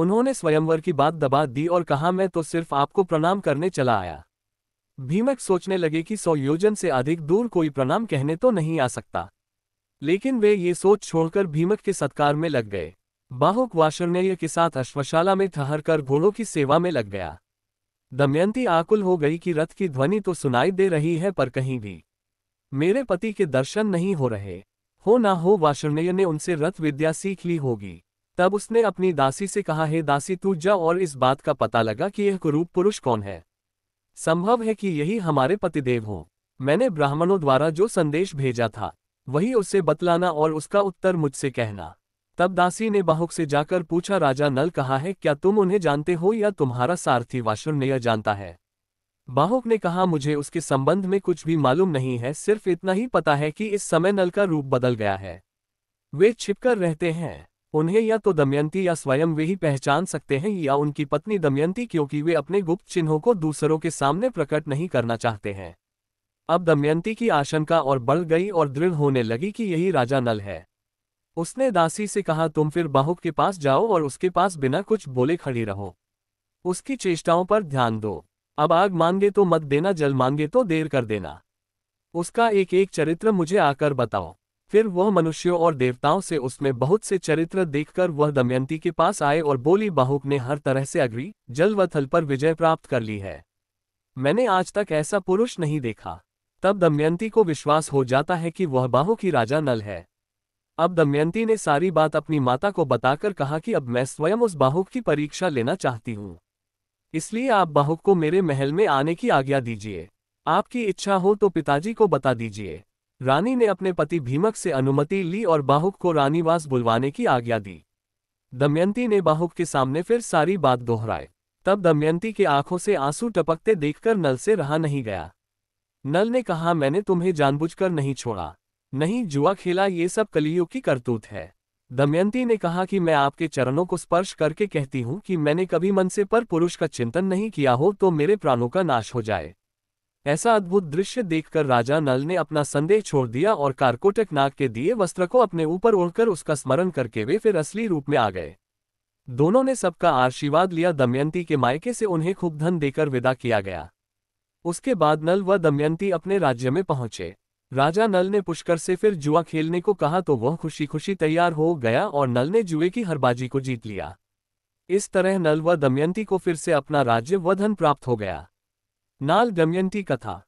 उन्होंने स्वयंवर की बात दबा दी और कहा मैं तो सिर्फ आपको प्रणाम करने चला आया भीमक सोचने लगे कि सौ योजन से अधिक दूर कोई प्रणाम कहने तो नहीं आ सकता लेकिन वे ये सोच छोड़कर भीमक के सत्कार में लग गए बाहुक वाशर्णेय के साथ अश्वशाला में ठहर कर घोड़ों की सेवा में लग गया दमयंती आकुल हो गई कि रथ की ध्वनि तो सुनाई दे रही है पर कहीं भी मेरे पति के दर्शन नहीं हो रहे हो ना हो वाशर्णेय ने उनसे रथ विद्या सीख ली होगी तब उसने अपनी दासी से कहा हे दासी तू जा और इस बात का पता लगा कि यह कुरूप पुरुष कौन है संभव है कि यही हमारे पतिदेव हों मैंने ब्राह्मणों द्वारा जो संदेश भेजा था वही उसे बतलाना और उसका उत्तर मुझसे कहना तब दासी ने बाहुक से जाकर पूछा राजा नल कहा है क्या तुम उन्हें जानते हो या तुम्हारा सारथी वाशुर्णय जानता है बाहुक ने कहा मुझे उसके संबंध में कुछ भी मालूम नहीं है सिर्फ इतना ही पता है कि इस समय नल का रूप बदल गया है वे छिपकर रहते हैं उन्हें या तो दमयंती या स्वयं वे ही पहचान सकते हैं या उनकी पत्नी दमयंती क्योंकि वे अपने गुप्त चिन्हों को दूसरों के सामने प्रकट नहीं करना चाहते हैं अब दमयंती की आशंका और बढ़ गई और दृढ़ होने लगी कि यही राजा नल है उसने दासी से कहा तुम फिर बाहुक के पास जाओ और उसके पास बिना कुछ बोले खड़ी रहो उसकी चेष्टाओं पर ध्यान दो अब आग मांगे तो मत देना जल मांगे तो देर कर देना उसका एक एक चरित्र मुझे आकर बताओ फिर वह मनुष्यों और देवताओं से उसमें बहुत से चरित्र देखकर वह दमयंती के पास आए और बोली बाहुक ने हर तरह से अग्री जल व थल पर विजय प्राप्त कर ली है मैंने आज तक ऐसा पुरुष नहीं देखा तब दमयंती को विश्वास हो जाता है कि वह बाहु की राजा नल है अब दमयंती ने सारी बात अपनी माता को बताकर कहा कि अब मैं स्वयं उस बाहुक की परीक्षा लेना चाहती हूँ इसलिए आप बाहुक को मेरे महल में आने की आज्ञा दीजिए आपकी इच्छा हो तो पिताजी को बता दीजिए रानी ने अपने पति भीमक से अनुमति ली और बाहुक को रानीवास बुलवाने की आज्ञा दी दमयंती ने बाहुक के सामने फिर सारी बात दोहराई तब दमयंती के आंखों से आंसू टपकते देखकर नल से रहा नहीं गया नल ने कहा मैंने तुम्हें जानबूझकर नहीं छोड़ा नहीं जुआ खेला ये सब कलियों की करतूत है दमयंती ने कहा कि मैं आपके चरणों को स्पर्श करके कहती हूँ कि मैंने कभी मन से पर पुरुष का चिंतन नहीं किया हो तो मेरे प्राणों का नाश हो जाए ऐसा अद्भुत दृश्य देखकर राजा नल ने अपना संदेह छोड़ दिया और कारकोटक नाग के दिए वस्त्र को अपने ऊपर ओढ़कर उसका स्मरण करके वे फिर असली रूप में आ गए दोनों ने सबका आशीर्वाद लिया दमयंती के मायके से उन्हें खूब धन देकर विदा किया गया उसके बाद नल व दमयंती अपने राज्य में पहुंचे राजा नल ने पुष्कर से फिर जुआ खेलने को कहा तो वह खुशी खुशी तैयार हो गया और नल ने जुए की हरबाजी को जीत लिया इस तरह नल व दमयंती को फिर से अपना राज्य व धन प्राप्त हो गया नाल दमयंती कथा